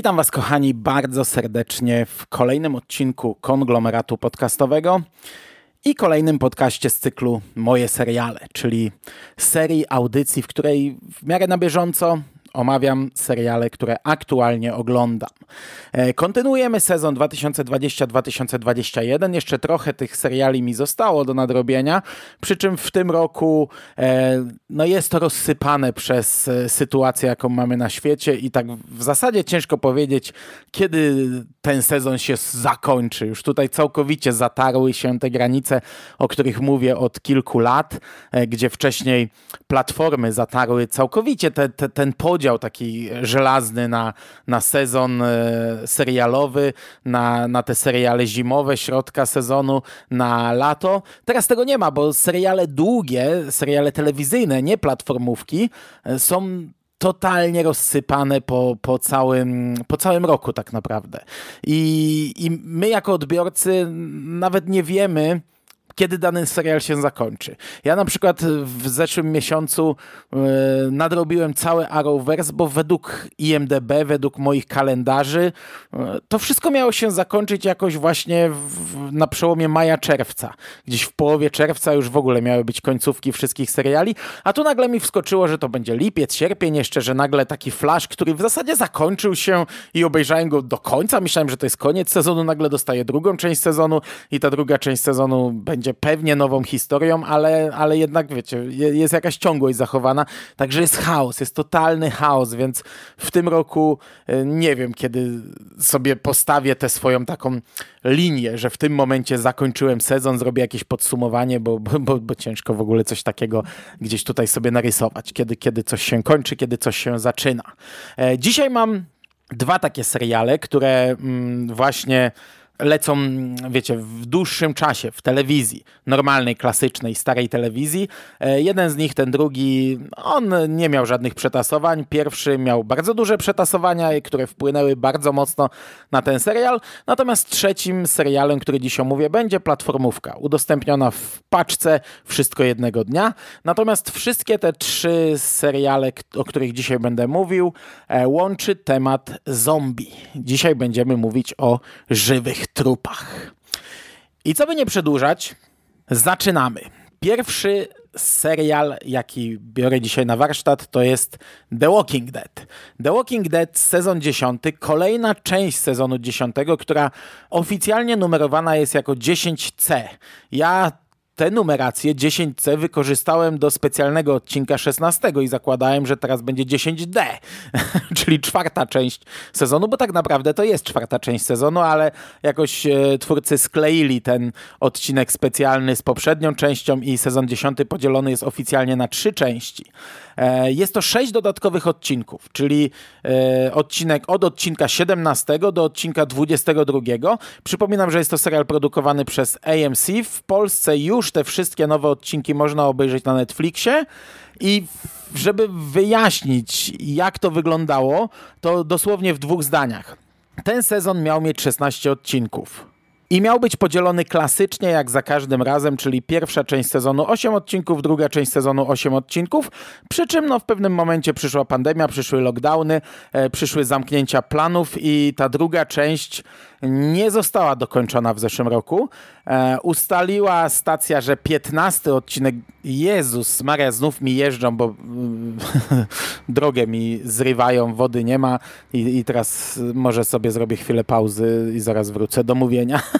Witam Was, kochani, bardzo serdecznie w kolejnym odcinku konglomeratu podcastowego i kolejnym podcaście z cyklu Moje seriale, czyli serii audycji, w której w miarę na bieżąco omawiam seriale, które aktualnie oglądam. E, kontynuujemy sezon 2020-2021. Jeszcze trochę tych seriali mi zostało do nadrobienia, przy czym w tym roku e, no jest to rozsypane przez e, sytuację, jaką mamy na świecie i tak w zasadzie ciężko powiedzieć, kiedy ten sezon się zakończy. Już tutaj całkowicie zatarły się te granice, o których mówię od kilku lat, gdzie wcześniej platformy zatarły całkowicie te, te, ten podział podział taki żelazny na, na sezon e, serialowy, na, na te seriale zimowe, środka sezonu, na lato. Teraz tego nie ma, bo seriale długie, seriale telewizyjne, nie platformówki, e, są totalnie rozsypane po, po, całym, po całym roku tak naprawdę. I, I my jako odbiorcy nawet nie wiemy, kiedy dany serial się zakończy. Ja na przykład w zeszłym miesiącu yy, nadrobiłem cały Arrowverse, bo według IMDB, według moich kalendarzy, yy, to wszystko miało się zakończyć jakoś właśnie w, na przełomie maja-czerwca. Gdzieś w połowie czerwca już w ogóle miały być końcówki wszystkich seriali, a tu nagle mi wskoczyło, że to będzie lipiec, sierpień jeszcze, że nagle taki flash, który w zasadzie zakończył się i obejrzałem go do końca. Myślałem, że to jest koniec sezonu, nagle dostaję drugą część sezonu i ta druga część sezonu będzie będzie pewnie nową historią, ale, ale jednak wiecie, jest jakaś ciągłość zachowana, także jest chaos, jest totalny chaos, więc w tym roku y, nie wiem, kiedy sobie postawię tę swoją taką linię, że w tym momencie zakończyłem sezon, zrobię jakieś podsumowanie, bo, bo, bo ciężko w ogóle coś takiego gdzieś tutaj sobie narysować, kiedy, kiedy coś się kończy, kiedy coś się zaczyna. E, dzisiaj mam dwa takie seriale, które mm, właśnie lecą, wiecie, w dłuższym czasie w telewizji, normalnej, klasycznej, starej telewizji. E, jeden z nich, ten drugi, on nie miał żadnych przetasowań. Pierwszy miał bardzo duże przetasowania, które wpłynęły bardzo mocno na ten serial. Natomiast trzecim serialem, który dziś omówię, będzie platformówka, udostępniona w paczce wszystko jednego dnia. Natomiast wszystkie te trzy seriale, o których dzisiaj będę mówił, e, łączy temat zombie. Dzisiaj będziemy mówić o żywych trupach. I co by nie przedłużać, zaczynamy. Pierwszy serial, jaki biorę dzisiaj na warsztat, to jest The Walking Dead. The Walking Dead sezon 10, kolejna część sezonu 10, która oficjalnie numerowana jest jako 10C. Ja tę numerację 10C wykorzystałem do specjalnego odcinka 16 i zakładałem, że teraz będzie 10D, czyli czwarta część sezonu, bo tak naprawdę to jest czwarta część sezonu, ale jakoś e, twórcy skleili ten odcinek specjalny z poprzednią częścią i sezon 10 podzielony jest oficjalnie na trzy części. E, jest to sześć dodatkowych odcinków, czyli e, odcinek od odcinka 17 do odcinka 22. Przypominam, że jest to serial produkowany przez AMC. W Polsce już te wszystkie nowe odcinki można obejrzeć na Netflixie. I żeby wyjaśnić, jak to wyglądało, to dosłownie w dwóch zdaniach. Ten sezon miał mieć 16 odcinków. I miał być podzielony klasycznie jak za każdym razem, czyli pierwsza część sezonu 8 odcinków, druga część sezonu 8 odcinków. Przy czym no, w pewnym momencie przyszła pandemia, przyszły lockdowny, e, przyszły zamknięcia planów i ta druga część nie została dokończona w zeszłym roku. E, ustaliła stacja, że 15 odcinek. Jezus, Maria, znów mi jeżdżą, bo mm, drogę mi zrywają, wody nie ma i, i teraz może sobie zrobię chwilę pauzy i zaraz wrócę do mówienia.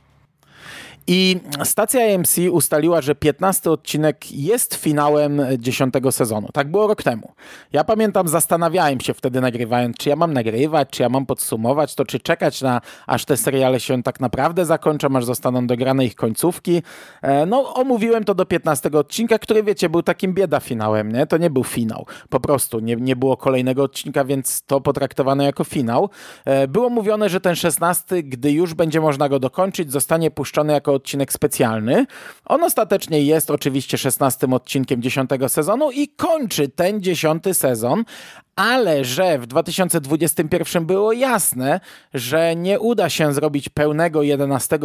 I stacja AMC ustaliła, że 15 odcinek jest finałem 10 sezonu. Tak było rok temu. Ja pamiętam, zastanawiałem się wtedy nagrywając, czy ja mam nagrywać, czy ja mam podsumować to, czy czekać na aż te seriale się tak naprawdę zakończą, aż zostaną dograne ich końcówki. E, no, omówiłem to do 15 odcinka, który wiecie, był takim bieda finałem, nie? To nie był finał. Po prostu nie, nie było kolejnego odcinka, więc to potraktowano jako finał. E, było mówione, że ten 16, gdy już będzie można go dokończyć, zostanie puszczony jako odcinek specjalny. On ostatecznie jest oczywiście 16 odcinkiem 10 sezonu i kończy ten 10 sezon, ale że w 2021 było jasne, że nie uda się zrobić pełnego 11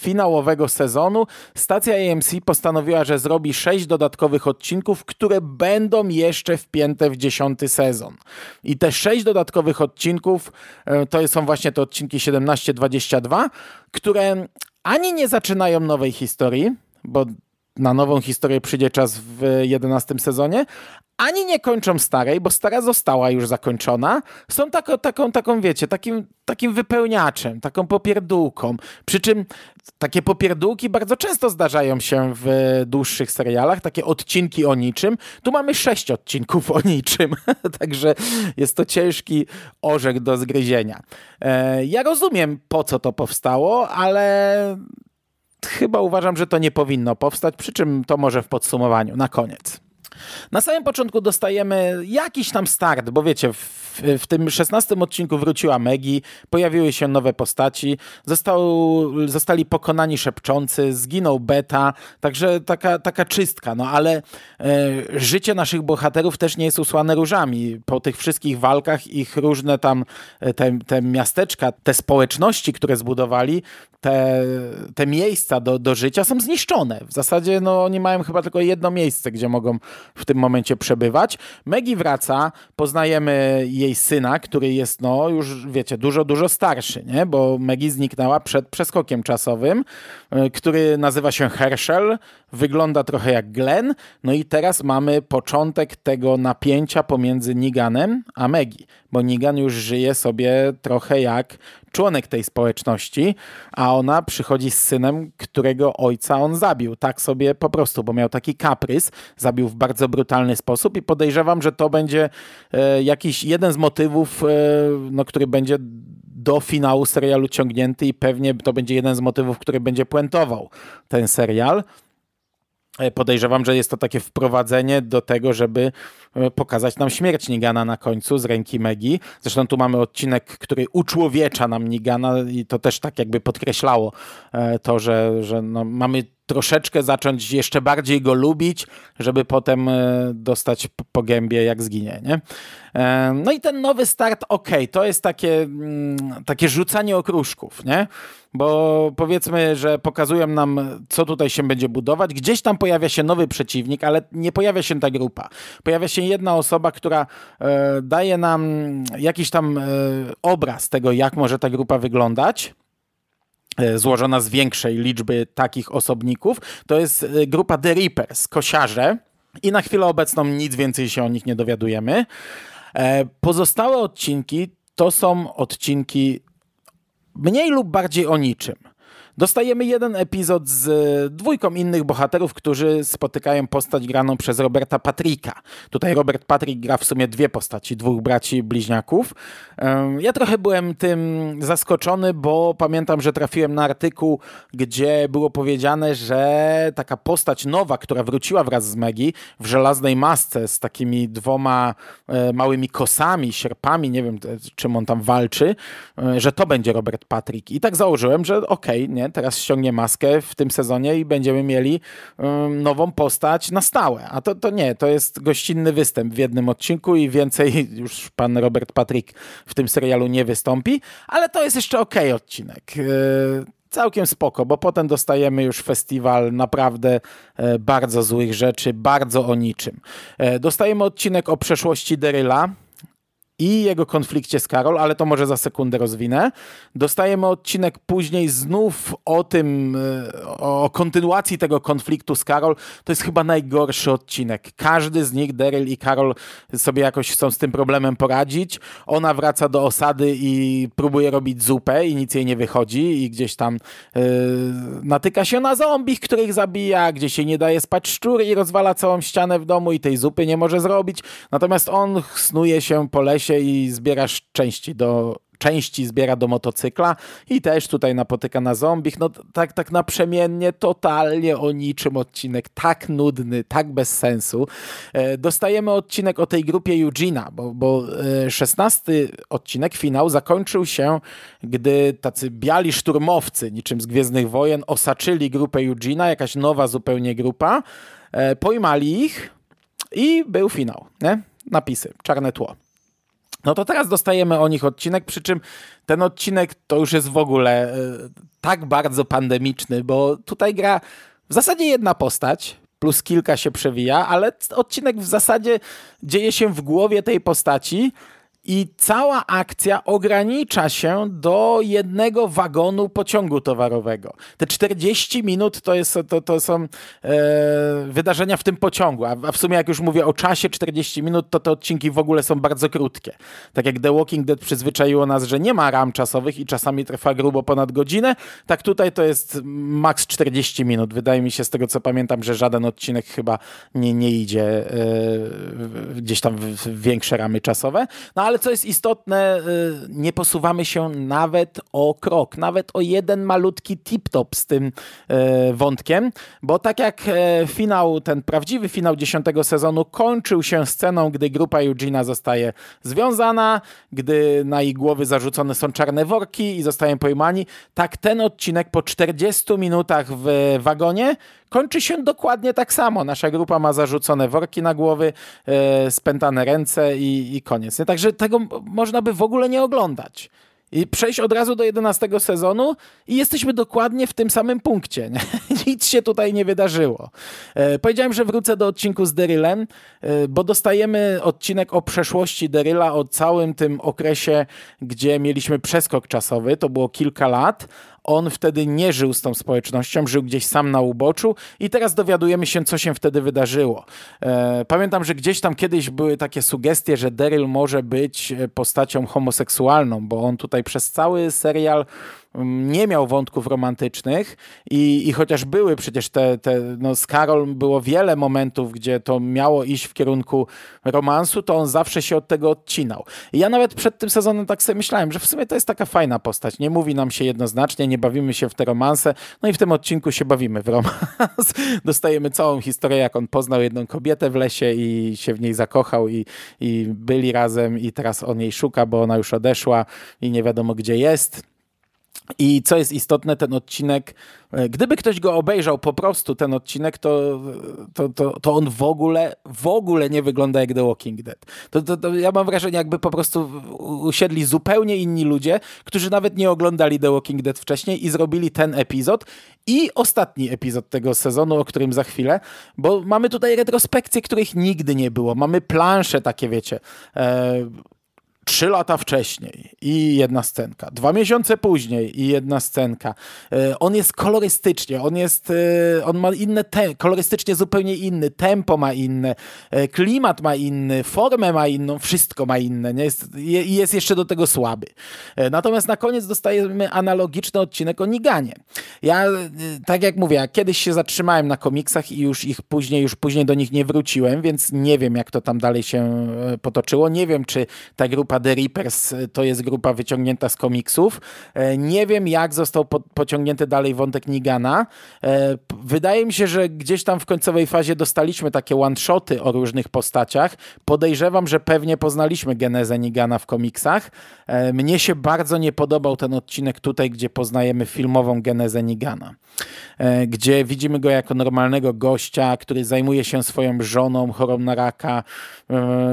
finałowego sezonu, stacja AMC postanowiła, że zrobi 6 dodatkowych odcinków, które będą jeszcze wpięte w 10 sezon. I te 6 dodatkowych odcinków e, to są właśnie te odcinki 17-22, które ani nie zaczynają nowej historii, bo na nową historię przyjdzie czas w 11 sezonie, ani nie kończą starej, bo stara została już zakończona. Są tako, taką, taką, wiecie, takim, takim wypełniaczem, taką popierdółką. Przy czym takie popierdółki bardzo często zdarzają się w dłuższych serialach, takie odcinki o niczym. Tu mamy sześć odcinków o niczym, także jest to ciężki orzech do zgryzienia. E, ja rozumiem, po co to powstało, ale chyba uważam, że to nie powinno powstać, przy czym to może w podsumowaniu, na koniec. Na samym początku dostajemy jakiś tam start, bo wiecie, w, w tym szesnastym odcinku wróciła Megi, pojawiły się nowe postaci, został, zostali pokonani szepczący, zginął Beta, także taka, taka czystka, no ale e, życie naszych bohaterów też nie jest usłane różami. Po tych wszystkich walkach ich różne tam, e, te, te miasteczka, te społeczności, które zbudowali, te, te miejsca do, do życia są zniszczone. W zasadzie no, oni mają chyba tylko jedno miejsce, gdzie mogą w tym momencie przebywać. Megi wraca, poznajemy jej syna, który jest, no już wiecie, dużo, dużo starszy, nie? bo Megi zniknęła przed przeskokiem czasowym, y, który nazywa się Herschel, wygląda trochę jak Glen. No i teraz mamy początek tego napięcia pomiędzy Niganem a Megi, bo Nigan już żyje sobie trochę jak członek tej społeczności, a ona przychodzi z synem, którego ojca on zabił. Tak sobie po prostu, bo miał taki kaprys, zabił w bardzo bardzo brutalny sposób i podejrzewam, że to będzie e, jakiś jeden z motywów, e, no, który będzie do finału serialu ciągnięty i pewnie to będzie jeden z motywów, który będzie puentował ten serial. E, podejrzewam, że jest to takie wprowadzenie do tego, żeby pokazać nam śmierć Nigana na końcu z ręki Megi. Zresztą tu mamy odcinek, który uczłowiecza nam Nigana i to też tak jakby podkreślało to, że, że no mamy troszeczkę zacząć jeszcze bardziej go lubić, żeby potem e, dostać po gębie, jak zginie, nie? E, no i ten nowy start, ok, to jest takie, mm, takie rzucanie okruszków, nie? Bo powiedzmy, że pokazują nam, co tutaj się będzie budować. Gdzieś tam pojawia się nowy przeciwnik, ale nie pojawia się ta grupa. Pojawia się jedna osoba, która e, daje nam jakiś tam obraz tego, jak może ta grupa wyglądać E, złożona z większej liczby takich osobników, to jest e, grupa The Reapers, kosiarze. I na chwilę obecną nic więcej się o nich nie dowiadujemy. E, pozostałe odcinki to są odcinki mniej lub bardziej o niczym. Dostajemy jeden epizod z dwójką innych bohaterów, którzy spotykają postać graną przez Roberta Patricka. Tutaj Robert Patrick gra w sumie dwie postaci, dwóch braci bliźniaków. Ja trochę byłem tym zaskoczony, bo pamiętam, że trafiłem na artykuł, gdzie było powiedziane, że taka postać nowa, która wróciła wraz z Megi w żelaznej masce z takimi dwoma e, małymi kosami, sierpami, nie wiem e, czym on tam walczy, e, że to będzie Robert Patrick. I tak założyłem, że okej, okay, nie, Teraz ściągnie maskę w tym sezonie i będziemy mieli nową postać na stałe. A to, to nie, to jest gościnny występ w jednym odcinku i więcej już pan Robert Patrick w tym serialu nie wystąpi, ale to jest jeszcze ok odcinek. Y, całkiem spoko, bo potem dostajemy już festiwal naprawdę e, bardzo złych rzeczy, bardzo o niczym. E, dostajemy odcinek o przeszłości Deryla, i jego konflikcie z Karol, ale to może za sekundę rozwinę. Dostajemy odcinek później znów o tym, e, o kontynuacji tego konfliktu z Karol. To jest chyba najgorszy odcinek. Każdy z nich, Daryl i Karol, sobie jakoś chcą z tym problemem poradzić. Ona wraca do osady i próbuje robić zupę i nic jej nie wychodzi i gdzieś tam yy, natyka się na zombich, których zabija, gdzie się nie daje spać szczury i rozwala całą ścianę w domu i tej zupy nie może zrobić. Natomiast on snuje się po lesie się i zbierasz części do części zbiera do motocykla i też tutaj napotyka na zombich. No tak, tak naprzemiennie, totalnie o niczym odcinek. Tak nudny, tak bez sensu. E, dostajemy odcinek o tej grupie Eugena, bo, bo e, 16 odcinek, finał, zakończył się, gdy tacy biali szturmowcy, niczym z Gwiezdnych Wojen, osaczyli grupę Eugena, jakaś nowa zupełnie grupa, e, pojmali ich i był finał, nie? Napisy, czarne tło. No to teraz dostajemy o nich odcinek, przy czym ten odcinek to już jest w ogóle e, tak bardzo pandemiczny, bo tutaj gra w zasadzie jedna postać, plus kilka się przewija, ale odcinek w zasadzie dzieje się w głowie tej postaci. I cała akcja ogranicza się do jednego wagonu pociągu towarowego. Te 40 minut to, jest, to, to są e, wydarzenia w tym pociągu, a, a w sumie jak już mówię o czasie 40 minut, to te odcinki w ogóle są bardzo krótkie. Tak jak The Walking Dead przyzwyczaiło nas, że nie ma ram czasowych i czasami trwa grubo ponad godzinę, tak tutaj to jest maks 40 minut. Wydaje mi się z tego co pamiętam, że żaden odcinek chyba nie, nie idzie e, gdzieś tam w, w większe ramy czasowe. No ale ale co jest istotne, y, nie posuwamy się nawet o krok, nawet o jeden malutki tip-top z tym y, wątkiem, bo tak jak e, finał, ten prawdziwy finał dziesiątego sezonu kończył się sceną, gdy grupa Eugena zostaje związana, gdy na ich głowy zarzucone są czarne worki i zostają pojmani, tak ten odcinek po 40 minutach w wagonie kończy się dokładnie tak samo. Nasza grupa ma zarzucone worki na głowy, e, spętane ręce i, i koniec. Także tak tego można by w ogóle nie oglądać. I przejść od razu do 11 sezonu i jesteśmy dokładnie w tym samym punkcie. Nic się tutaj nie wydarzyło. E, powiedziałem, że wrócę do odcinku z Derylem, e, bo dostajemy odcinek o przeszłości Deryla, o całym tym okresie, gdzie mieliśmy przeskok czasowy. To było kilka lat, on wtedy nie żył z tą społecznością, żył gdzieś sam na uboczu i teraz dowiadujemy się, co się wtedy wydarzyło. E, pamiętam, że gdzieś tam kiedyś były takie sugestie, że Daryl może być e, postacią homoseksualną, bo on tutaj przez cały serial nie miał wątków romantycznych i, i chociaż były przecież te, te no z Karol było wiele momentów, gdzie to miało iść w kierunku romansu, to on zawsze się od tego odcinał. I ja nawet przed tym sezonem tak sobie myślałem, że w sumie to jest taka fajna postać, nie mówi nam się jednoznacznie, nie bawimy się w te romanse, no i w tym odcinku się bawimy w romans. Dostajemy całą historię, jak on poznał jedną kobietę w lesie i się w niej zakochał i, i byli razem i teraz on jej szuka, bo ona już odeszła i nie wiadomo gdzie jest i co jest istotne, ten odcinek, e, gdyby ktoś go obejrzał po prostu, ten odcinek, to, to, to, to on w ogóle, w ogóle nie wygląda jak The Walking Dead. To, to, to ja mam wrażenie, jakby po prostu usiedli zupełnie inni ludzie, którzy nawet nie oglądali The Walking Dead wcześniej i zrobili ten epizod i ostatni epizod tego sezonu, o którym za chwilę, bo mamy tutaj retrospekcje, których nigdy nie było. Mamy plansze takie, wiecie. E, trzy lata wcześniej i jedna scenka, dwa miesiące później i jedna scenka. E, on jest kolorystycznie, on jest, e, on ma inne, te, kolorystycznie zupełnie inny, tempo ma inne, e, klimat ma inny, formę ma inną, wszystko ma inne nie? Jest, i jest jeszcze do tego słaby. Natomiast na koniec dostajemy analogiczny odcinek o Niganie. Ja, tak jak mówię, kiedyś się zatrzymałem na komiksach i już ich później, już później do nich nie wróciłem, więc nie wiem jak to tam dalej się potoczyło, nie wiem czy ta grupa The Reapers, e, to jest grupa wyciągnięta z komiksów. E, nie wiem, jak został po pociągnięty dalej wątek Nigana. E, wydaje mi się, że gdzieś tam w końcowej fazie dostaliśmy takie one-shoty o różnych postaciach. Podejrzewam, że pewnie poznaliśmy genezę Nigana w komiksach. Mnie się bardzo nie podobał ten odcinek tutaj, gdzie poznajemy filmową genezę Nigana, gdzie widzimy go jako normalnego gościa, który zajmuje się swoją żoną chorą na raka,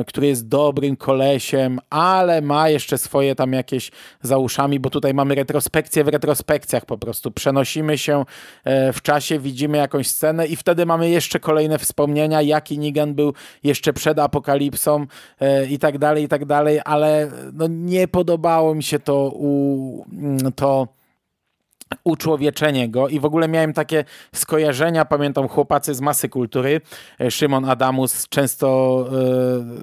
który jest dobrym kolesiem, a ale ma jeszcze swoje tam jakieś za uszami, bo tutaj mamy retrospekcję w retrospekcjach po prostu. Przenosimy się e, w czasie, widzimy jakąś scenę i wtedy mamy jeszcze kolejne wspomnienia, jaki Nigan był jeszcze przed apokalipsą e, i tak dalej, i tak dalej, ale no nie podobało mi się to u mm, to uczłowieczenie go i w ogóle miałem takie skojarzenia, pamiętam chłopacy z masy kultury, e, Szymon Adamus często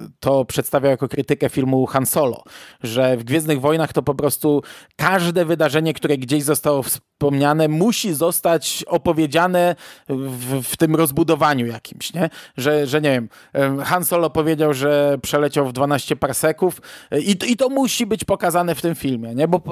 y, to przedstawiał jako krytykę filmu Han Solo, że w Gwiezdnych Wojnach to po prostu każde wydarzenie, które gdzieś zostało wspomniane, musi zostać opowiedziane w, w tym rozbudowaniu jakimś, nie? Że, że nie wiem, e, Han Solo powiedział, że przeleciał w 12 parseków i, i to musi być pokazane w tym filmie, nie? Bo,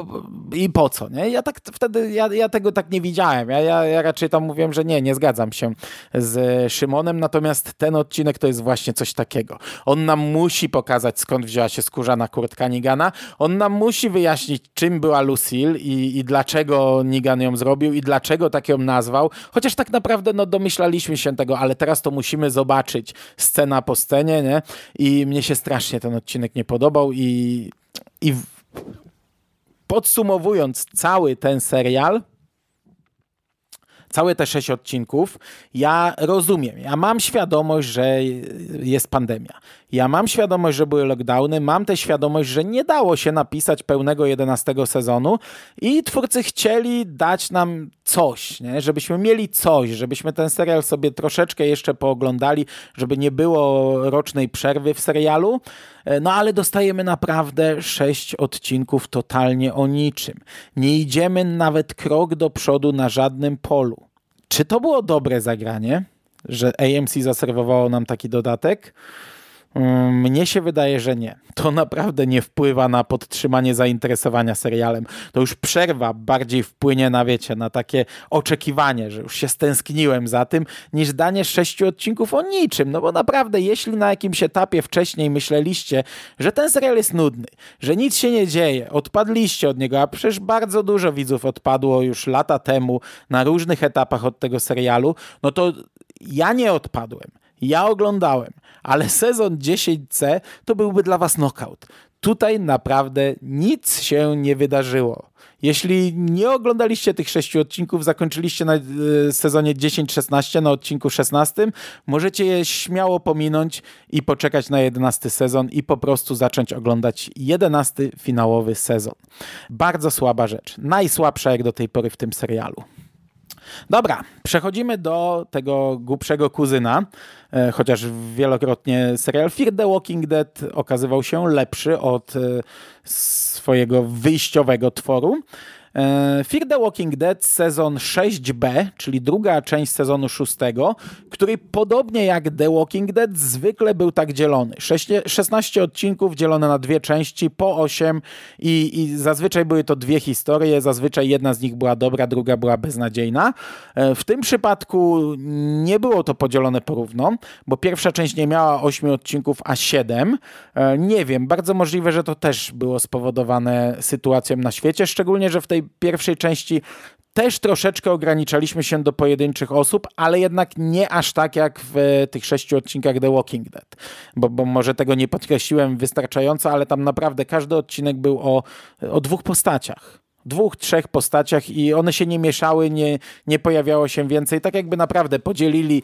i po co, nie? Ja tak wtedy, ja, ja tego tak nie widziałem. Ja, ja, ja raczej tam mówiłem, że nie, nie zgadzam się z Szymonem, natomiast ten odcinek to jest właśnie coś takiego. On nam musi pokazać, skąd wzięła się skórzana kurtka Nigana. On nam musi wyjaśnić, czym była Lucille i, i dlaczego Nigan ją zrobił i dlaczego tak ją nazwał. Chociaż tak naprawdę no, domyślaliśmy się tego, ale teraz to musimy zobaczyć scena po scenie, nie? I mnie się strasznie ten odcinek nie podobał i i Podsumowując cały ten serial, całe te sześć odcinków, ja rozumiem, ja mam świadomość, że jest pandemia. Ja mam świadomość, że były lockdowny, mam tę świadomość, że nie dało się napisać pełnego 11 sezonu i twórcy chcieli dać nam coś, nie? żebyśmy mieli coś, żebyśmy ten serial sobie troszeczkę jeszcze pooglądali, żeby nie było rocznej przerwy w serialu. E, no ale dostajemy naprawdę sześć odcinków totalnie o niczym. Nie idziemy nawet krok do przodu na żadnym polu. Czy to było dobre zagranie, że AMC zaserwowało nam taki dodatek? Mm, mnie się wydaje, że nie. To naprawdę nie wpływa na podtrzymanie zainteresowania serialem. To już przerwa bardziej wpłynie na, wiecie, na takie oczekiwanie, że już się stęskniłem za tym, niż danie sześciu odcinków o niczym. No bo naprawdę, jeśli na jakimś etapie wcześniej myśleliście, że ten serial jest nudny, że nic się nie dzieje, odpadliście od niego, a przecież bardzo dużo widzów odpadło już lata temu na różnych etapach od tego serialu, no to ja nie odpadłem. Ja oglądałem, ale sezon 10C to byłby dla was knockout. Tutaj naprawdę nic się nie wydarzyło. Jeśli nie oglądaliście tych sześciu odcinków, zakończyliście na e, sezonie 10-16, na odcinku 16, możecie je śmiało pominąć i poczekać na 11 sezon i po prostu zacząć oglądać 11 finałowy sezon. Bardzo słaba rzecz. Najsłabsza jak do tej pory w tym serialu. Dobra, przechodzimy do tego głupszego kuzyna, e, chociaż wielokrotnie serial Fear the Walking Dead okazywał się lepszy od e, swojego wyjściowego tworu. E, Fear the Walking Dead sezon 6b, czyli druga część sezonu 6, który podobnie jak The Walking Dead zwykle był tak dzielony. 16 odcinków dzielone na dwie części, po 8 i, i zazwyczaj były to dwie historie, zazwyczaj jedna z nich była dobra, druga była beznadziejna. E, w tym przypadku nie było to podzielone porówno, bo pierwsza część nie miała 8 odcinków, a 7. E, nie wiem, bardzo możliwe, że to też było spowodowane sytuacją na świecie, szczególnie, że w tej tej pierwszej części też troszeczkę ograniczaliśmy się do pojedynczych osób, ale jednak nie aż tak jak w e, tych sześciu odcinkach The Walking Dead, bo, bo, może tego nie podkreśliłem wystarczająco, ale tam naprawdę każdy odcinek był o, o dwóch postaciach. Dwóch, trzech postaciach i one się nie mieszały, nie, nie pojawiało się więcej. Tak jakby naprawdę podzielili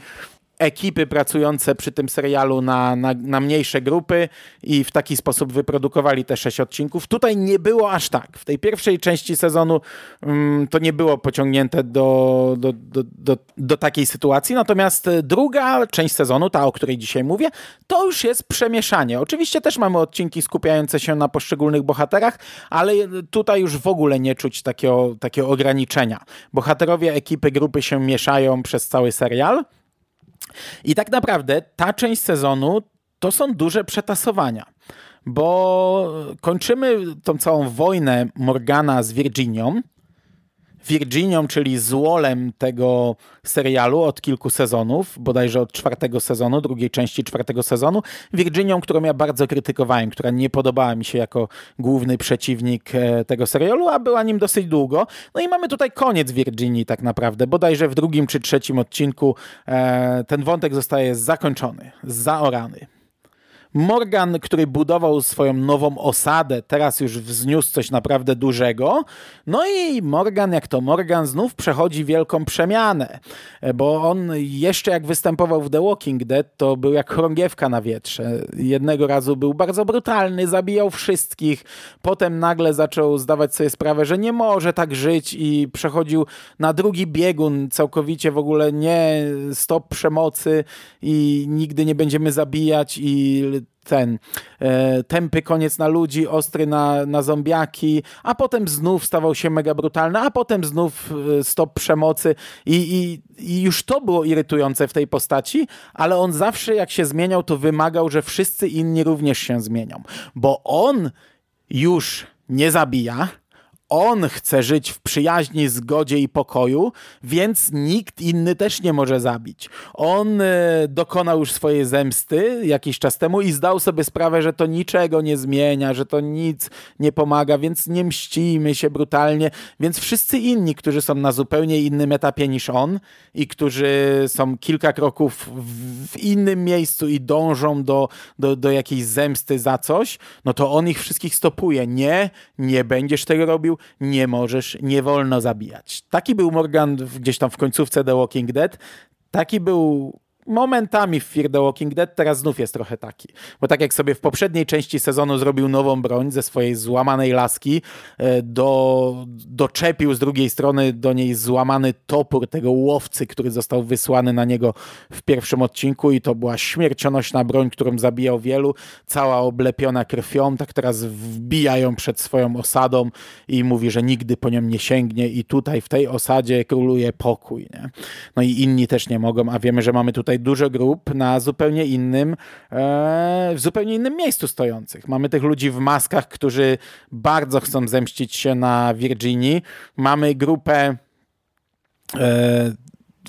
ekipy pracujące przy tym serialu na, na, na, mniejsze grupy i w taki sposób wyprodukowali te sześć odcinków. Tutaj nie było aż tak. W tej pierwszej części sezonu um, to nie było pociągnięte do, do, do, do, do takiej sytuacji. Natomiast druga część sezonu, ta o której dzisiaj mówię, to już jest przemieszanie. Oczywiście też mamy odcinki skupiające się na poszczególnych bohaterach, ale tutaj już w ogóle nie czuć takiego, takiego ograniczenia. Bohaterowie ekipy grupy się mieszają przez cały serial. I tak naprawdę ta część sezonu to są duże przetasowania, bo kończymy tą całą wojnę Morgana z Virginią, Virginią, czyli złolem tego serialu od kilku sezonów, bodajże od czwartego sezonu, drugiej części czwartego sezonu. Virginią, którą ja bardzo krytykowałem, która nie podobała mi się jako główny przeciwnik e, tego serialu, a była nim dosyć długo. No i mamy tutaj koniec Virginii tak naprawdę. Bodajże w drugim czy trzecim odcinku e, ten wątek zostaje zakończony, zaorany. Morgan, który budował swoją nową osadę, teraz już wzniósł coś naprawdę dużego. No i Morgan, jak to Morgan, znów przechodzi wielką przemianę, bo on jeszcze jak występował w The Walking Dead, to był jak chrągiewka na wietrze. Jednego razu był bardzo brutalny, zabijał wszystkich, potem nagle zaczął zdawać sobie sprawę, że nie może tak żyć i przechodził na drugi biegun, całkowicie w ogóle nie stop przemocy i nigdy nie będziemy zabijać i ten e, tępy koniec na ludzi, ostry na, na zombiaki, a potem znów stawał się mega brutalny, a potem znów e, stop przemocy I, i, i już to było irytujące w tej postaci, ale on zawsze jak się zmieniał, to wymagał, że wszyscy inni również się zmienią, bo on już nie zabija, on chce żyć w przyjaźni, zgodzie i pokoju, więc nikt inny też nie może zabić. On e, dokonał już swojej zemsty jakiś czas temu i zdał sobie sprawę, że to niczego nie zmienia, że to nic nie pomaga, więc nie mścimy się brutalnie. Więc wszyscy inni, którzy są na zupełnie innym etapie niż on i którzy są kilka kroków w innym miejscu i dążą do, do, do jakiejś zemsty za coś, no to on ich wszystkich stopuje. Nie, nie będziesz tego robił, nie możesz, nie wolno zabijać. Taki był Morgan gdzieś tam w końcówce The Walking Dead. Taki był momentami w Fear the Walking Dead teraz znów jest trochę taki. Bo tak jak sobie w poprzedniej części sezonu zrobił nową broń ze swojej złamanej laski, e, do, doczepił z drugiej strony do niej złamany topór tego łowcy, który został wysłany na niego w pierwszym odcinku i to była śmiercionośna broń, którą zabijał wielu, cała oblepiona krwią, tak teraz wbija ją przed swoją osadą i mówi, że nigdy po nią nie sięgnie i tutaj w tej osadzie króluje pokój. Nie? No i inni też nie mogą, a wiemy, że mamy tutaj tutaj dużo grup na zupełnie innym, e, w zupełnie innym miejscu stojących. Mamy tych ludzi w maskach, którzy bardzo chcą zemścić się na Virginii. Mamy grupę e,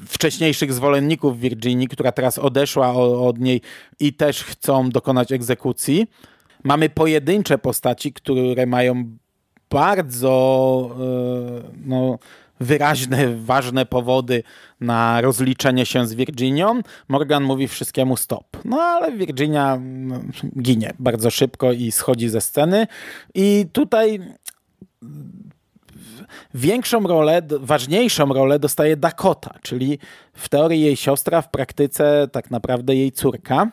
wcześniejszych zwolenników Virginii, która teraz odeszła od niej i też chcą dokonać egzekucji. Mamy pojedyncze postaci, które mają bardzo e, no, wyraźne, ważne powody na rozliczenie się z Virginią. Morgan mówi wszystkiemu stop. No ale Virginia mm, ginie bardzo szybko i schodzi ze sceny. I tutaj większą rolę, ważniejszą rolę dostaje Dakota, czyli w teorii jej siostra, w praktyce tak naprawdę jej córka.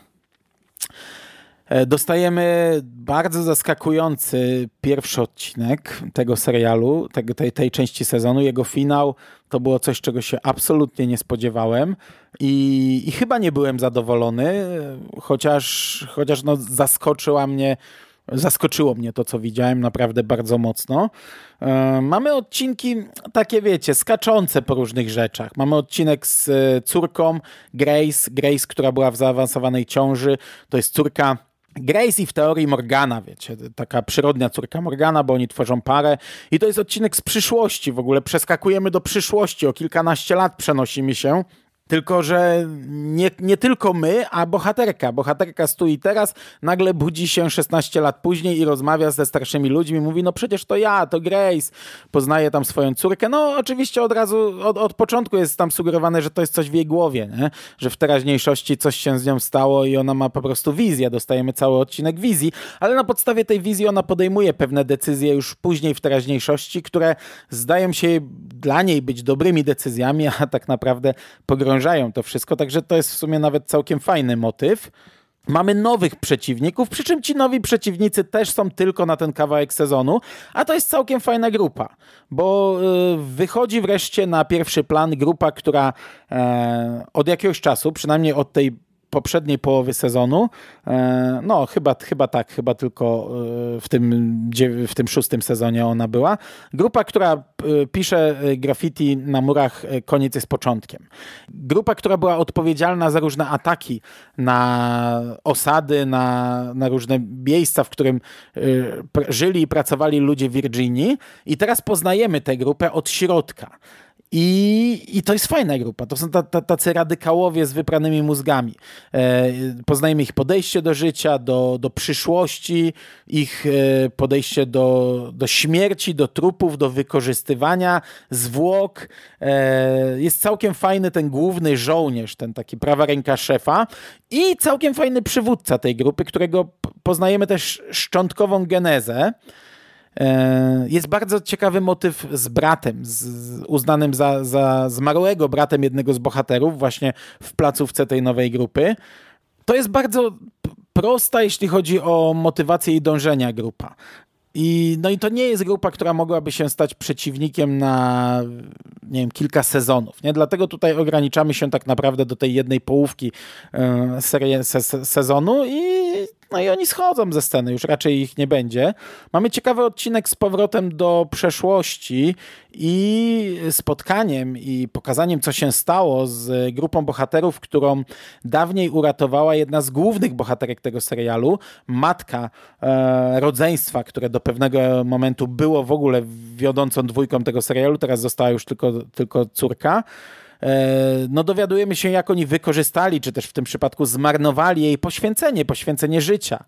E, dostajemy bardzo zaskakujący pierwszy odcinek tego serialu, tej, tej części sezonu. Jego finał to było coś, czego się absolutnie nie spodziewałem i, i chyba nie byłem zadowolony, e, chociaż, chociaż no zaskoczyła mnie zaskoczyło mnie to, co widziałem naprawdę bardzo mocno. E, mamy odcinki takie, wiecie, skaczące po różnych rzeczach. Mamy odcinek z córką Grace, Grace, która była w zaawansowanej ciąży. To jest córka Grace i w teorii Morgana, wiecie, taka przyrodnia córka Morgana, bo oni tworzą parę. I to jest odcinek z przyszłości w ogóle. Przeskakujemy do przyszłości, o kilkanaście lat przenosimy się. Tylko, że nie, nie tylko my, a bohaterka. Bohaterka stoi teraz, nagle budzi się 16 lat później i rozmawia ze starszymi ludźmi. Mówi, no przecież to ja, to Grace. Poznaje tam swoją córkę. No oczywiście od razu, od, od początku jest tam sugerowane, że to jest coś w jej głowie, nie? że w teraźniejszości coś się z nią stało i ona ma po prostu wizję. Dostajemy cały odcinek wizji, ale na podstawie tej wizji ona podejmuje pewne decyzje już później w teraźniejszości, które zdają się dla niej być dobrymi decyzjami, a tak naprawdę pogrążają to wszystko, także to jest w sumie nawet całkiem fajny motyw. Mamy nowych przeciwników, przy czym ci nowi przeciwnicy też są tylko na ten kawałek sezonu, a to jest całkiem fajna grupa, bo y, wychodzi wreszcie na pierwszy plan grupa, która e, od jakiegoś czasu, przynajmniej od tej poprzedniej połowy sezonu. E, no, chyba, chyba tak, chyba tylko e, w tym, w tym szóstym sezonie ona była. Grupa, która e, pisze graffiti na murach Koniec jest początkiem. Grupa, która była odpowiedzialna za różne ataki na osady, na, na różne miejsca, w którym żyli i pracowali ludzie Virginii. I teraz poznajemy tę grupę od środka. I, i to jest fajna grupa. To są ta, ta, tacy radykałowie z wypranymi mózgami. E, poznajmy poznajemy ich podejście do życia, do, do przyszłości, ich e, podejście do, do śmierci, do trupów, do wykorzystywania zwłok. E, jest całkiem fajny ten główny żołnierz, ten taki prawa ręka szefa i całkiem fajny przywódca tej grupy, którego poznajemy też szczątkową genezę. E, jest bardzo ciekawy motyw z bratem, z uznanym za, za zmarłego bratem jednego z bohaterów, właśnie w placówce tej nowej grupy. To jest bardzo prosta, jeśli chodzi o motywację i dążenia grupa. I, no i to nie jest grupa, która mogłaby się stać przeciwnikiem na nie wiem, kilka sezonów. Nie? Dlatego tutaj ograniczamy się tak naprawdę do tej jednej połówki y, e, serii, se, sezonu i no i oni schodzą ze sceny, już raczej ich nie będzie. Mamy ciekawy odcinek z powrotem do przeszłości i spotkaniem i pokazaniem, co się stało z grupą bohaterów, którą dawniej uratowała jedna z głównych bohaterek tego serialu, matka e, rodzeństwa, które do pewnego momentu było w ogóle wiodącą dwójką tego serialu, teraz została już tylko, tylko córka. E, no dowiadujemy się, jak oni wykorzystali, czy też w tym przypadku zmarnowali jej poświęcenie, poświęcenie życia.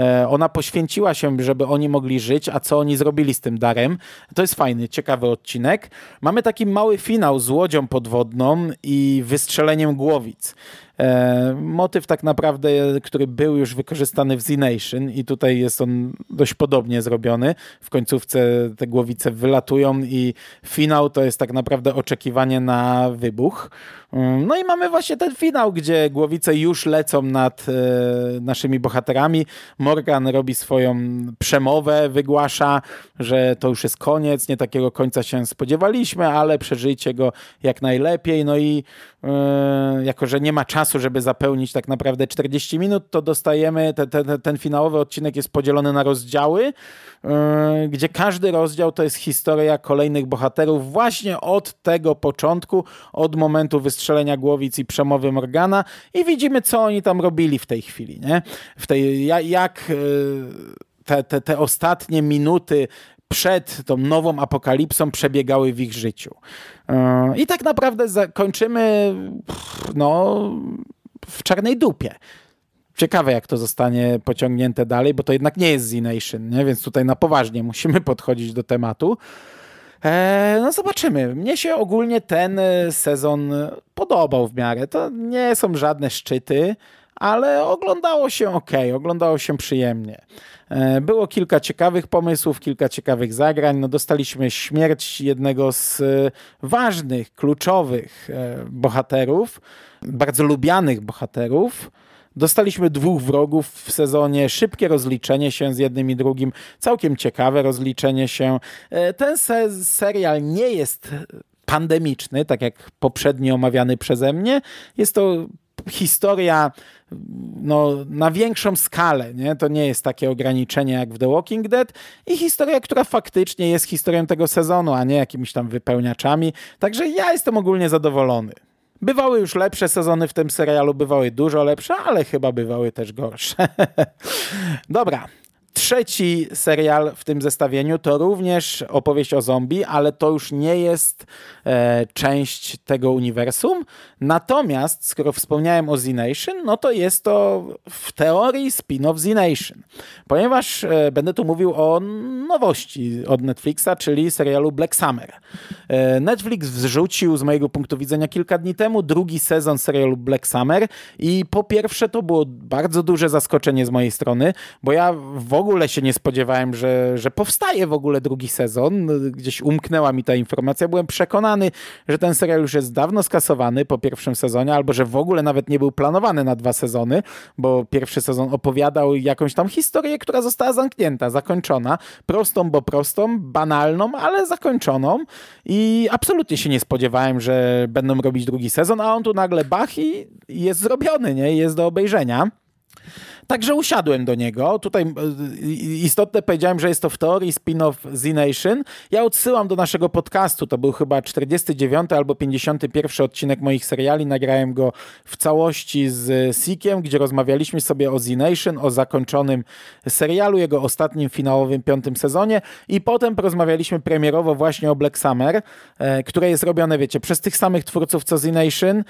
E, ona poświęciła się, żeby oni mogli żyć, a co oni zrobili z tym darem. To jest fajny, ciekawy odcinek. Mamy taki mały finał z łodzią podwodną i wystrzeleniem głowic. E, motyw tak naprawdę, który był już wykorzystany w Z-Nation i tutaj jest on dość podobnie zrobiony. W końcówce te głowice wylatują i finał to jest tak naprawdę oczekiwanie na wybuch. Mm, no i mamy właśnie ten finał, gdzie głowice już lecą nad e, naszymi bohaterami. Morgan robi swoją przemowę, wygłasza, że to już jest koniec, nie takiego końca się spodziewaliśmy, ale przeżyjcie go jak najlepiej. No i e, jako, że nie ma czasu czasu, żeby zapełnić tak naprawdę 40 minut, to dostajemy, te, te, ten finałowy odcinek jest podzielony na rozdziały, e, gdzie każdy rozdział to jest historia kolejnych bohaterów właśnie od tego początku, od momentu wystrzelenia głowic i przemowy Morgana i widzimy, co oni tam robili w tej chwili, nie? W tej, jak... E, te, te, te ostatnie minuty przed tą nową apokalipsą przebiegały w ich życiu. E, I tak naprawdę zakończymy no, w czarnej dupie. Ciekawe, jak to zostanie pociągnięte dalej, bo to jednak nie jest Z-Nation, nie? więc tutaj na poważnie musimy podchodzić do tematu. Eee, no zobaczymy. Mnie się ogólnie ten e, sezon podobał w miarę. To nie są żadne szczyty, ale oglądało się ok, oglądało się przyjemnie. E, było kilka ciekawych pomysłów, kilka ciekawych zagrań. No, dostaliśmy śmierć jednego z e, ważnych, kluczowych e, bohaterów, bardzo lubianych bohaterów. Dostaliśmy dwóch wrogów w sezonie, szybkie rozliczenie się z jednym i drugim, całkiem ciekawe rozliczenie się. Ten se serial nie jest pandemiczny, tak jak poprzednio omawiany przeze mnie. Jest to historia no, na większą skalę, nie? to nie jest takie ograniczenie jak w The Walking Dead i historia, która faktycznie jest historią tego sezonu, a nie jakimiś tam wypełniaczami. Także ja jestem ogólnie zadowolony. Bywały już lepsze sezony w tym serialu, bywały dużo lepsze, ale chyba bywały też gorsze. Dobra, Trzeci serial w tym zestawieniu to również opowieść o zombie, ale to już nie jest e, część tego uniwersum. Natomiast, skoro wspomniałem o Z Nation, no to jest to w teorii spin-off Z Nation, ponieważ e, będę tu mówił o nowości od Netflixa, czyli serialu Black Summer. E, Netflix wrzucił z mojego punktu widzenia kilka dni temu drugi sezon serialu Black Summer i po pierwsze to było bardzo duże zaskoczenie z mojej strony, bo ja w ogóle się nie spodziewałem, że, że powstaje w ogóle drugi sezon. Gdzieś umknęła mi ta informacja. Byłem przekonany, że ten serial już jest dawno skasowany po pierwszym sezonie, albo że w ogóle nawet nie był planowany na dwa sezony, bo pierwszy sezon opowiadał jakąś tam historię, która została zamknięta, zakończona. Prostą, bo prostą, banalną, ale zakończoną. I absolutnie się nie spodziewałem, że będą robić drugi sezon, a on tu nagle bach i jest zrobiony, nie? Jest do obejrzenia. Także usiadłem do niego. Tutaj e, istotne powiedziałem, że jest to w teorii spin-off Z Nation. Ja odsyłam do naszego podcastu. To był chyba 49 albo 51 odcinek moich seriali. Nagrałem go w całości z Sikiem, gdzie rozmawialiśmy sobie o Z Nation, o zakończonym serialu, jego ostatnim finałowym piątym sezonie. I potem porozmawialiśmy premierowo właśnie o Black Summer, e, które jest robione, wiecie, przez tych samych twórców co Z Nation. E,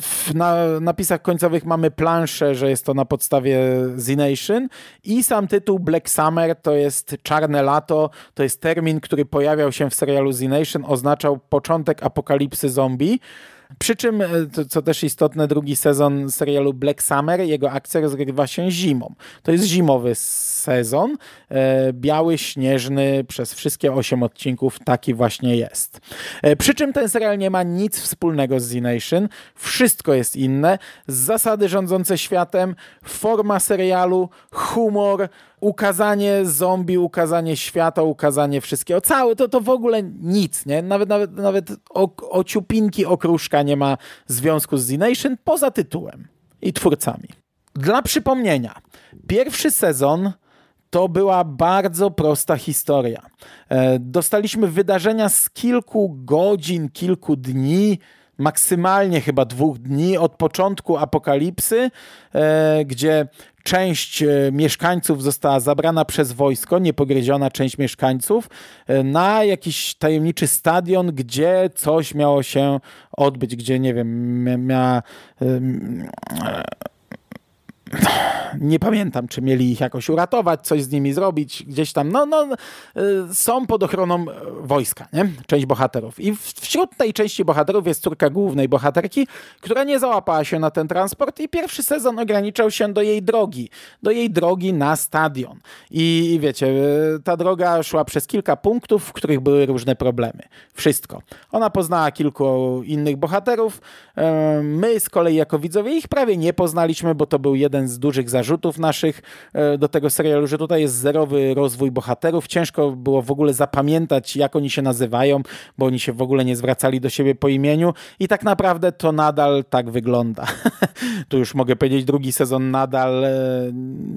w na napisach końcowych mamy planszę, że jest to na podstawie podstawie Z Nation i sam tytuł Black Summer to jest czarne lato, to jest termin, który pojawiał się w serialu Z Nation, oznaczał początek apokalipsy zombie. Przy czym, e, co też istotne, drugi sezon serialu Black Summer, jego akcja rozgrywa się zimą. To jest zimowy sezon, e, biały, śnieżny, przez wszystkie 8 odcinków taki właśnie jest. E, przy czym ten serial nie ma nic wspólnego z Z-Nation, wszystko jest inne, zasady rządzące światem, forma serialu, humor, ukazanie zombie, ukazanie świata, ukazanie wszystkiego, całe to, to w ogóle nic, nie? Nawet, nawet, nawet ociupinki okruszka nie ma związku z Z-Nation poza tytułem i twórcami. Dla przypomnienia, pierwszy sezon to była bardzo prosta historia. E, dostaliśmy wydarzenia z kilku godzin, kilku dni, maksymalnie chyba dwóch dni od początku apokalipsy, e, gdzie Część e, mieszkańców została zabrana przez wojsko, niepogryziona część mieszkańców, e, na jakiś tajemniczy stadion, gdzie coś miało się odbyć, gdzie nie wiem, miała nie pamiętam, czy mieli ich jakoś uratować, coś z nimi zrobić, gdzieś tam, no, no, y, są pod ochroną e, wojska, nie? Część bohaterów. I wśród tej części bohaterów jest córka głównej bohaterki, która nie załapała się na ten transport i pierwszy sezon ograniczał się do jej drogi, do jej drogi na stadion. I wiecie, e, ta droga szła przez kilka punktów, w których były różne problemy. Wszystko. Ona poznała kilku innych bohaterów. E, my z kolei jako widzowie ich prawie nie poznaliśmy, bo to był jeden jeden z dużych zarzutów naszych e, do tego serialu, że tutaj jest zerowy rozwój bohaterów. Ciężko było w ogóle zapamiętać, jak oni się nazywają, bo oni się w ogóle nie zwracali do siebie po imieniu i tak naprawdę to nadal tak wygląda. tu już mogę powiedzieć, drugi sezon nadal e,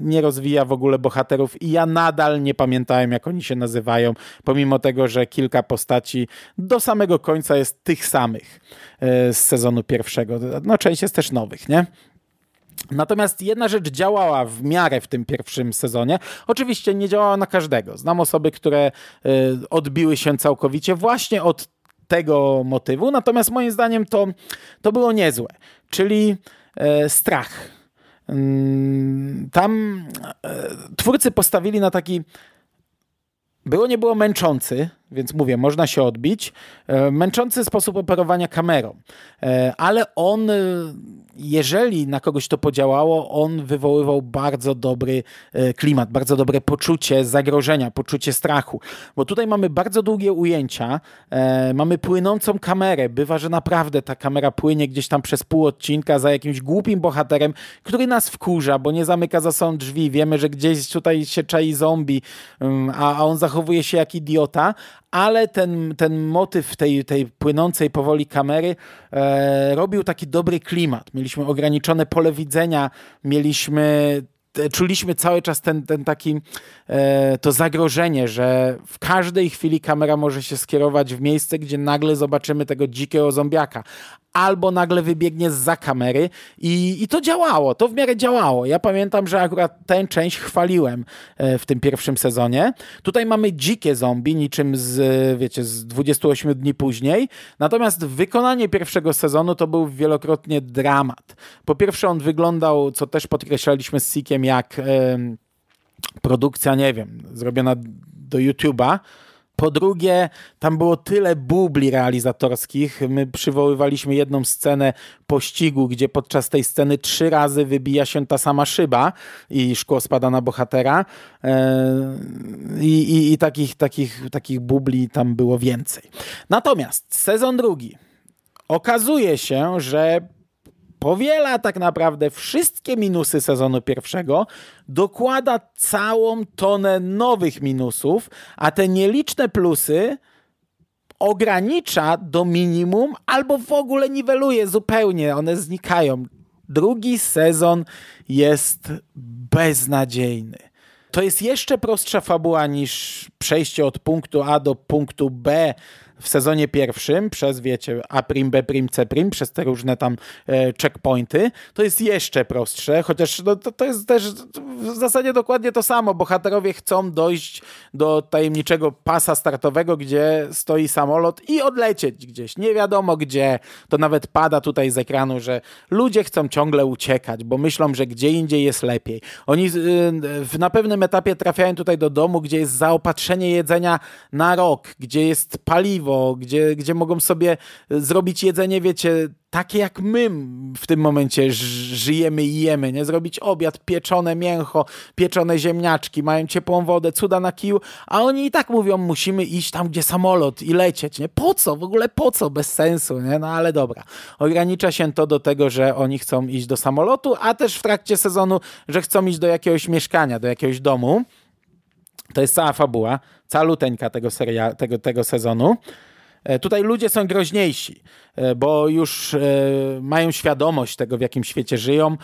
nie rozwija w ogóle bohaterów i ja nadal nie pamiętałem, jak oni się nazywają, pomimo tego, że kilka postaci do samego końca jest tych samych e, z sezonu pierwszego. No część jest też nowych, nie? Natomiast jedna rzecz działała w miarę w tym pierwszym sezonie. Oczywiście nie działała na każdego. Znam osoby, które y, odbiły się całkowicie właśnie od tego motywu, natomiast moim zdaniem to, to było niezłe, czyli e, strach. Mm, tam e, twórcy postawili na taki, było nie było męczący więc mówię, można się odbić. E, męczący sposób operowania kamerą, e, ale on, e, jeżeli na kogoś to podziałało, on wywoływał bardzo dobry klimat, bardzo dobre poczucie zagrożenia, poczucie strachu. Bo tutaj mamy bardzo długie ujęcia, mamy płynącą kamerę. Bywa, że naprawdę ta kamera płynie gdzieś tam przez pół odcinka za jakimś głupim bohaterem, który nas wkurza, bo nie zamyka za sobą drzwi. Wiemy, że gdzieś tutaj się czai zombie, mm, a on zachowuje się jak idiota ale ten, ten motyw tej, tej płynącej powoli kamery e, robił taki dobry klimat. Mieliśmy ograniczone pole widzenia, mieliśmy czuliśmy cały czas ten, ten taki, e, to zagrożenie, że w każdej chwili kamera może się skierować w miejsce, gdzie nagle zobaczymy tego dzikiego zombiaka albo nagle wybiegnie za kamery i, i to działało, to w miarę działało. Ja pamiętam, że akurat tę część chwaliłem e, w tym pierwszym sezonie. Tutaj mamy dzikie zombie, niczym z, wiecie, z 28 dni później. Natomiast wykonanie pierwszego sezonu to był wielokrotnie dramat. Po pierwsze on wyglądał, co też podkreślaliśmy z Sikiem, jak... produkcja, nie wiem, zrobiona do YouTube'a, po drugie, tam było tyle bubli realizatorskich. My przywoływaliśmy jedną scenę pościgu, gdzie podczas tej sceny trzy razy wybija się ta sama szyba i szkło spada na bohatera. E, I, i, i takich, takich, takich bubli tam było więcej. Natomiast sezon drugi. Okazuje się, że powiela tak naprawdę wszystkie minusy sezonu pierwszego, dokłada całą tonę nowych minusów, a te nieliczne plusy ogranicza do minimum albo w ogóle niweluje zupełnie, one znikają. Drugi sezon jest beznadziejny. To jest jeszcze prostsza fabuła niż przejście od punktu A do punktu B w sezonie pierwszym przez, wiecie, A prim, B prim, C prim, przez te różne tam e, checkpointy, to jest jeszcze prostsze, chociaż no, to, to jest też w zasadzie dokładnie to samo. Bohaterowie chcą dojść do tajemniczego pasa startowego, gdzie stoi samolot i odlecieć gdzieś. Nie wiadomo gdzie. To nawet pada tutaj z ekranu, że ludzie chcą ciągle uciekać, bo myślą, że gdzie indziej jest lepiej. Oni y, na pewnym etapie trafiają tutaj do domu, gdzie jest zaopatrzenie jedzenia na rok, gdzie jest paliwo, gdzie, gdzie mogą sobie e, zrobić jedzenie, wiecie, takie jak my w tym momencie żyjemy i jemy, nie? Zrobić obiad, pieczone mięcho, pieczone ziemniaczki, mają ciepłą wodę, cuda na kiju, a oni i tak mówią, musimy iść tam, gdzie samolot i lecieć, nie? Po co? W ogóle po co? Bez sensu, nie? No ale dobra. Ogranicza się to do tego, że oni chcą iść do samolotu, a też w trakcie sezonu, że chcą iść do jakiegoś mieszkania, do jakiegoś domu. To jest cała fabuła, cała luteńka tego, seria, tego, tego sezonu. E, tutaj ludzie są groźniejsi, e, bo już e, mają świadomość tego, w jakim świecie żyją.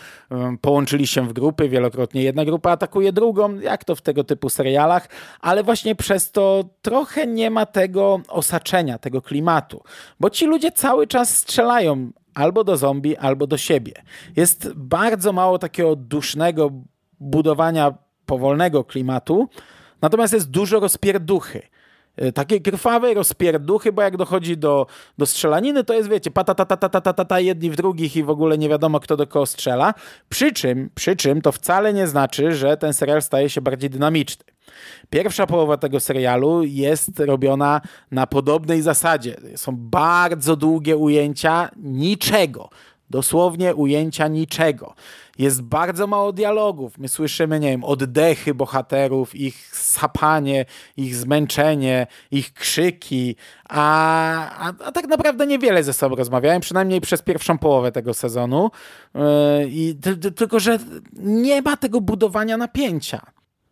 Połączyli się w grupy, wielokrotnie jedna grupa atakuje drugą, jak to w tego typu serialach, ale właśnie przez to trochę nie ma tego osaczenia, tego klimatu, bo ci ludzie cały czas strzelają albo do zombie, albo do siebie. Jest bardzo mało takiego dusznego budowania powolnego klimatu Natomiast jest dużo rozpierduchy. E, Takiej krwawej rozpierduchy, bo jak dochodzi do, do strzelaniny, to jest, wiecie, patatatatatata jedni w drugich i w ogóle nie wiadomo, kto do kogo strzela. Przy czym, przy czym to wcale nie znaczy, że ten serial staje się bardziej dynamiczny. Pierwsza połowa tego serialu jest robiona na podobnej zasadzie. Są bardzo długie ujęcia niczego. Dosłownie ujęcia niczego. Jest bardzo mało dialogów. My słyszymy, nie wiem, oddechy bohaterów, ich sapanie, ich zmęczenie, ich krzyki, a, a, a tak naprawdę niewiele ze sobą rozmawiałem, przynajmniej przez pierwszą połowę tego sezonu. Yy, i, tylko, że nie ma tego budowania napięcia.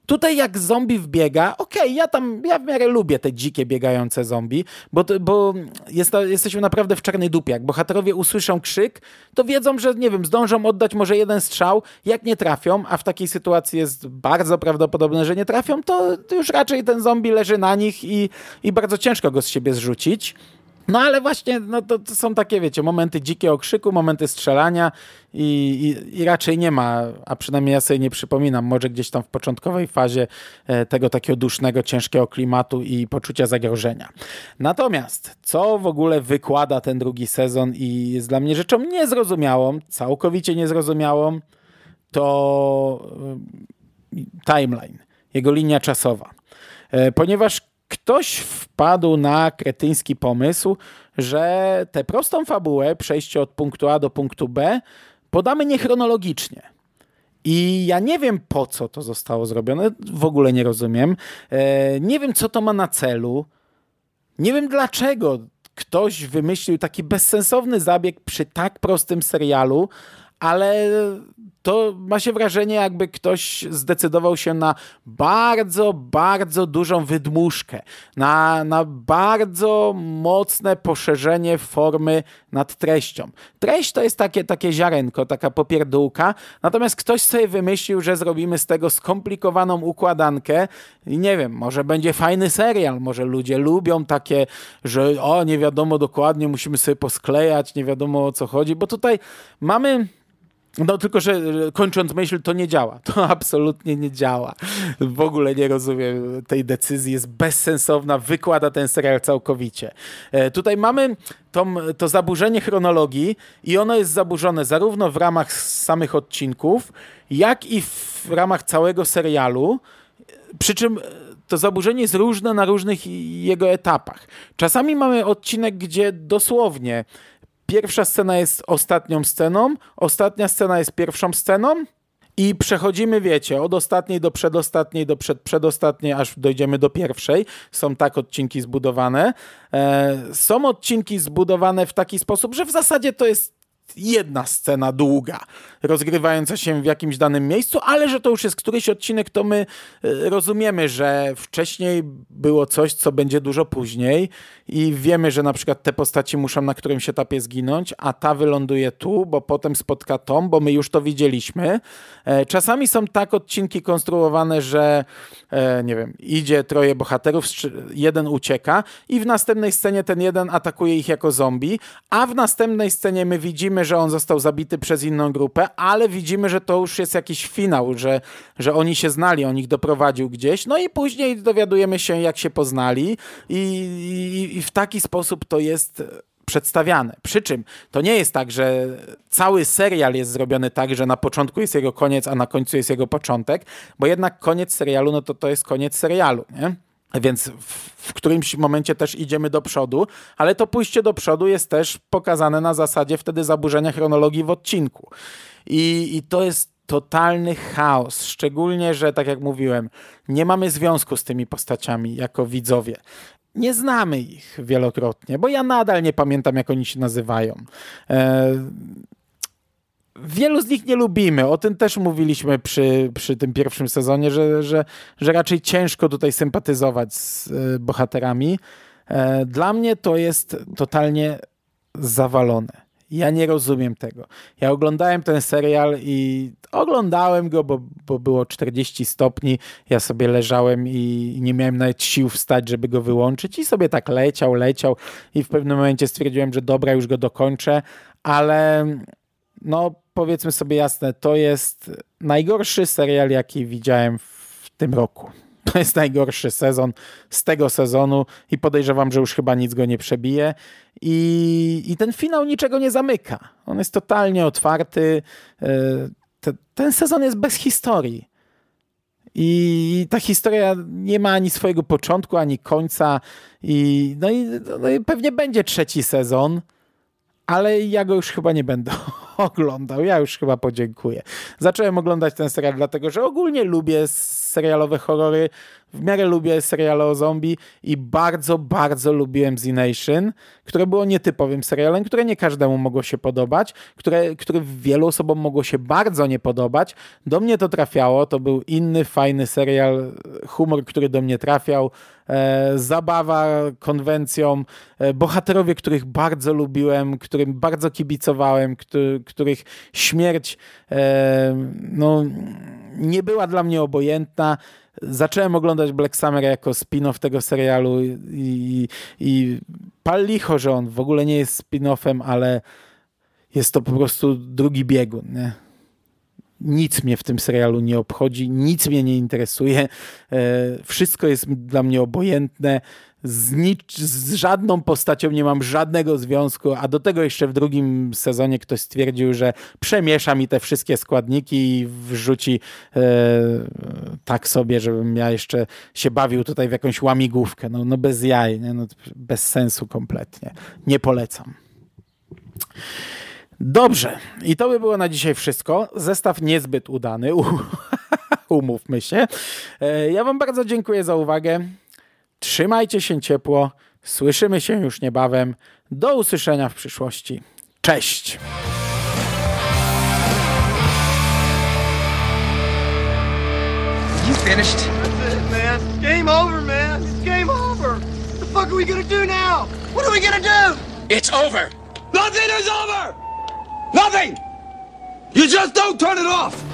Tutaj jak zombie wbiega, okej, okay, ja tam, ja w miarę lubię te dzikie biegające zombie, bo, bo jest, jesteśmy naprawdę w czarnej dupie. Jak bohaterowie usłyszą krzyk, to wiedzą, że nie wiem, zdążą oddać może jeden strzał, jak nie trafią, a w takiej sytuacji jest bardzo prawdopodobne, że nie trafią, to już raczej ten zombie leży na nich i, i bardzo ciężko go z siebie zrzucić. No ale właśnie no to, to, są takie, wiecie, momenty dzikiego okrzyku, momenty strzelania i, i, i, raczej nie ma, a przynajmniej ja sobie nie przypominam, może gdzieś tam w początkowej fazie e, tego takiego dusznego, ciężkiego klimatu i poczucia zagrożenia. Natomiast co w ogóle wykłada ten drugi sezon i jest dla mnie rzeczą niezrozumiałą, całkowicie niezrozumiałą, to e, timeline, jego linia czasowa. E, ponieważ ktoś wpadł na kretyński pomysł, że tę prostą fabułę, przejście od punktu A do punktu B, podamy niechronologicznie. I ja nie wiem, po co to zostało zrobione, w ogóle nie rozumiem. E, nie wiem, co to ma na celu. Nie wiem, dlaczego ktoś wymyślił taki bezsensowny zabieg przy tak prostym serialu, ale to ma się wrażenie, jakby ktoś zdecydował się na bardzo, bardzo dużą wydmuszkę, na, na bardzo mocne poszerzenie formy nad treścią. Treść to jest takie, takie ziarenko, taka popierdółka, natomiast ktoś sobie wymyślił, że zrobimy z tego skomplikowaną układankę i nie wiem, może będzie fajny serial, może ludzie lubią takie, że o, nie wiadomo dokładnie, musimy sobie posklejać, nie wiadomo o co chodzi, bo tutaj mamy no tylko, że kończąc myśl, to nie działa. To absolutnie nie działa. W ogóle nie rozumiem tej decyzji. Jest bezsensowna, wykłada ten serial całkowicie. E, tutaj mamy tą, to zaburzenie chronologii i ono jest zaburzone zarówno w ramach samych odcinków, jak i w ramach całego serialu. Przy czym e, to zaburzenie jest różne na różnych jego etapach. Czasami mamy odcinek, gdzie dosłownie Pierwsza scena jest ostatnią sceną, ostatnia scena jest pierwszą sceną. I przechodzimy, wiecie, od ostatniej do przedostatniej, do przed, przedostatniej, aż dojdziemy do pierwszej. Są tak odcinki zbudowane. E, są odcinki zbudowane w taki sposób, że w zasadzie to jest jedna scena długa, rozgrywająca się w jakimś danym miejscu, ale że to już jest któryś odcinek, to my e, rozumiemy, że wcześniej było coś, co będzie dużo później i wiemy, że na przykład te postaci muszą na którymś etapie zginąć, a ta wyląduje tu, bo potem spotka tą, bo my już to widzieliśmy. E, czasami są tak odcinki konstruowane, że e, nie wiem, idzie troje bohaterów, jeden ucieka i w następnej scenie ten jeden atakuje ich jako zombie, a w następnej scenie my widzimy, wiemy, że on został zabity przez inną grupę, ale widzimy, że to już jest jakiś finał, że, że oni się znali, on ich doprowadził gdzieś, no i później dowiadujemy się, jak się poznali i, i, i w taki sposób to jest przedstawiane. Przy czym to nie jest tak, że cały serial jest zrobiony tak, że na początku jest jego koniec, a na końcu jest jego początek, bo jednak koniec serialu, no to to jest koniec serialu, nie? Więc w, w, którymś momencie też idziemy do przodu, ale to pójście do przodu jest też pokazane na zasadzie wtedy zaburzenia chronologii w odcinku. I, i to jest totalny chaos, szczególnie, że tak jak mówiłem, nie mamy związku z tymi postaciami jako widzowie. Nie znamy ich wielokrotnie, bo ja nadal nie pamiętam, jak oni się nazywają. E wielu z nich nie lubimy. O tym też mówiliśmy przy, przy tym pierwszym sezonie, że, że, że raczej ciężko tutaj sympatyzować z e, bohaterami. E, dla mnie to jest totalnie zawalone. Ja nie rozumiem tego. Ja oglądałem ten serial i oglądałem go, bo, bo było 40 stopni. Ja sobie leżałem i nie miałem nawet sił wstać, żeby go wyłączyć, i sobie tak leciał, leciał. I w pewnym momencie stwierdziłem, że dobra, już go dokończę, ale no powiedzmy sobie jasne, to jest najgorszy serial, jaki widziałem w tym roku. To jest najgorszy sezon z tego sezonu i podejrzewam, że już chyba nic go nie przebije. I, i ten finał niczego nie zamyka. On jest totalnie otwarty. E, ten, ten sezon jest bez historii. I ta historia nie ma ani swojego początku, ani końca. I, no, i, no i pewnie będzie trzeci sezon ale ja go już chyba nie będę oglądał. Ja już chyba podziękuję. Zacząłem oglądać ten serial dlatego, że ogólnie lubię serialowe horrory, w miarę lubię seriale o zombie i bardzo, bardzo lubiłem Z Nation, które było nietypowym serialem, które nie każdemu mogło się podobać, które, które wielu osobom mogło się bardzo nie podobać. Do mnie to trafiało, to był inny, fajny serial, humor, który do mnie trafiał, e, zabawa konwencją, e, bohaterowie, których bardzo lubiłem, którym bardzo kibicowałem, który, których śmierć, e, no nie była dla mnie obojętna. Zacząłem oglądać Black Summer jako spin-off tego serialu i, i, i pal licho, że on w ogóle nie jest spin-offem, ale jest to po prostu drugi biegun. Nie? nic mnie w tym serialu nie obchodzi, nic mnie nie interesuje, e, wszystko jest dla mnie obojętne, z, nic, z żadną postacią nie mam żadnego związku, a do tego jeszcze w drugim sezonie ktoś stwierdził, że przemiesza mi te wszystkie składniki i wrzuci e, tak sobie, żebym ja jeszcze się bawił tutaj w jakąś łamigłówkę. No, no bez jaj, nie? No, bez sensu kompletnie. Nie polecam. Dobrze, i to by było na dzisiaj wszystko. Zestaw niezbyt udany, umówmy się. E, ja Wam bardzo dziękuję za uwagę. Trzymajcie się ciepło. Słyszymy się już niebawem. Do usłyszenia w przyszłości. Cześć! You finished? That's it, man. game over, man. It's game over. What the fuck are we gonna do now? What are we gonna do? It's over. Nothing is over! Nothing! You just don't turn it off!